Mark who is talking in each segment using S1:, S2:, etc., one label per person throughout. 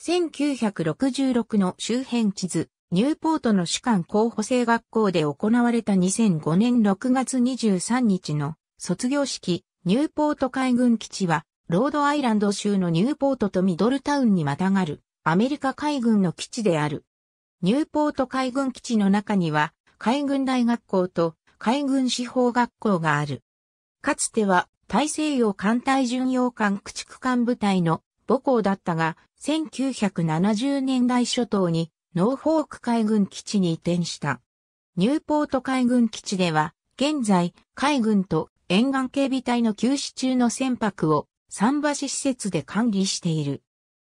S1: 1966の周辺地図、ニューポートの主管候補生学校で行われた2005年6月23日の卒業式、ニューポート海軍基地は、ロードアイランド州のニューポートとミドルタウンにまたがる、アメリカ海軍の基地である。ニューポート海軍基地の中には、海軍大学校と海軍司法学校がある。かつては、大西洋艦隊巡洋艦駆逐艦部隊の母校だったが、1970年代初頭にノーフォーク海軍基地に移転した。ニューポート海軍基地では、現在、海軍と沿岸警備隊の休止中の船舶を桟橋施設で管理している。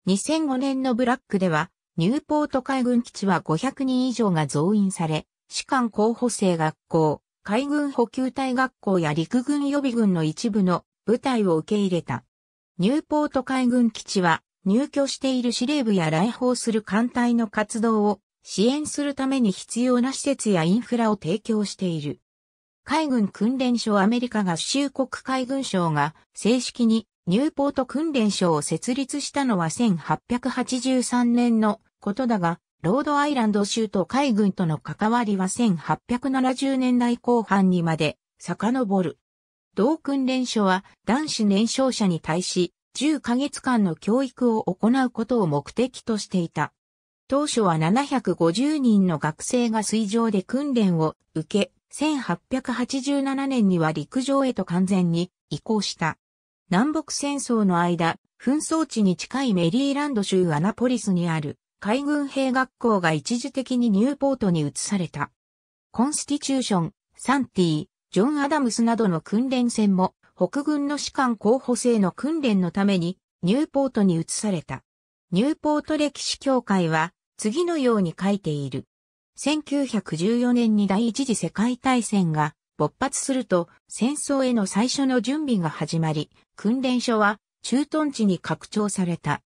S1: 2005年のブラックでは、ニューポート海軍基地は500人以上が増員され、士官候補生学校、海軍補給隊学校や陸軍予備軍の一部の部隊を受け入れた。ニューポート海軍基地は入居している司令部や来訪する艦隊の活動を支援するために必要な施設やインフラを提供している。海軍訓練所アメリカ合衆国海軍省が正式にニューポート訓練所を設立したのは1883年のことだが、ロードアイランド州と海軍との関わりは1870年代後半にまで遡る。同訓練所は男子年少者に対し10ヶ月間の教育を行うことを目的としていた。当初は750人の学生が水上で訓練を受け、1887年には陸上へと完全に移行した。南北戦争の間、紛争地に近いメリーランド州アナポリスにある海軍兵学校が一時的にニューポートに移された。コンスティチューション、サンティジョン・アダムスなどの訓練船も北軍の士官候補生の訓練のためにニューポートに移された。ニューポート歴史協会は次のように書いている。1914年に第一次世界大戦が勃発すると戦争への最初の準備が始まり、訓練所は駐屯地に拡張された。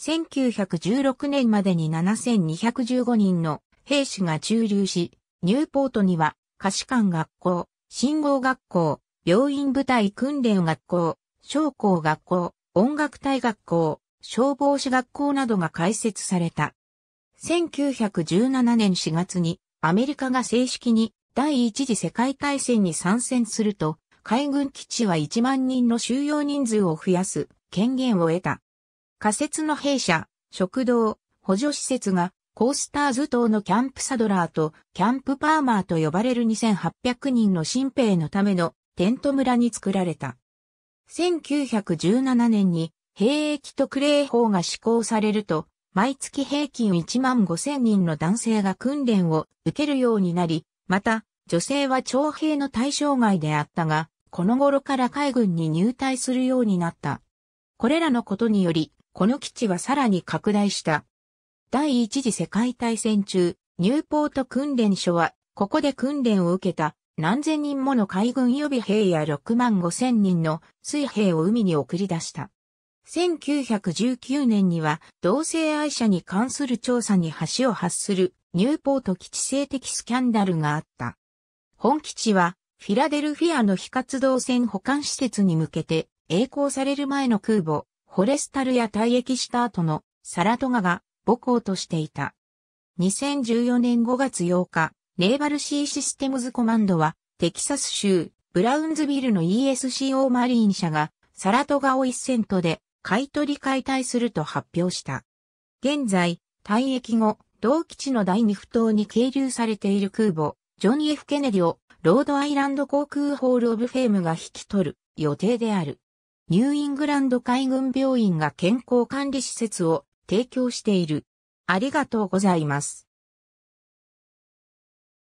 S1: 1916年までに7215人の兵士が駐留し、ニューポートには、歌子官学校、信号学校、病院部隊訓練学校、商工学校、音楽隊学校、消防士学校などが開設された。1917年4月にアメリカが正式に第一次世界大戦に参戦すると、海軍基地は1万人の収容人数を増やす権限を得た。仮設の兵舎、食堂、補助施設がコースターズ島のキャンプサドラーとキャンプパーマーと呼ばれる2800人の新兵のためのテント村に作られた。1917年に兵役特例法が施行されると、毎月平均1万5千人の男性が訓練を受けるようになり、また、女性は徴兵の対象外であったが、この頃から海軍に入隊するようになった。これらのことにより、この基地はさらに拡大した。第一次世界大戦中、ニューポート訓練所は、ここで訓練を受けた何千人もの海軍予備兵や6万5千人の水兵を海に送り出した。1919年には同性愛者に関する調査に橋を発するニューポート基地性的スキャンダルがあった。本基地はフィラデルフィアの非活動船保管施設に向けて栄光される前の空母、ホレスタルや退役した後のサラトガが母港としていた。2014年5月8日、ネーバルシーシステムズコマンドは、テキサス州、ブラウンズビルの ESCO マリーン社が、サラトガを一セントで、買取解体すると発表した。現在、退役後、同基地の第二不当に係留されている空母、ジョニー・ F・ ケネディを、ロードアイランド航空ホール・オブ・フェームが引き取る予定である。ニューイングランド海軍病院が健康管理施設を提供している。ありがとうございます。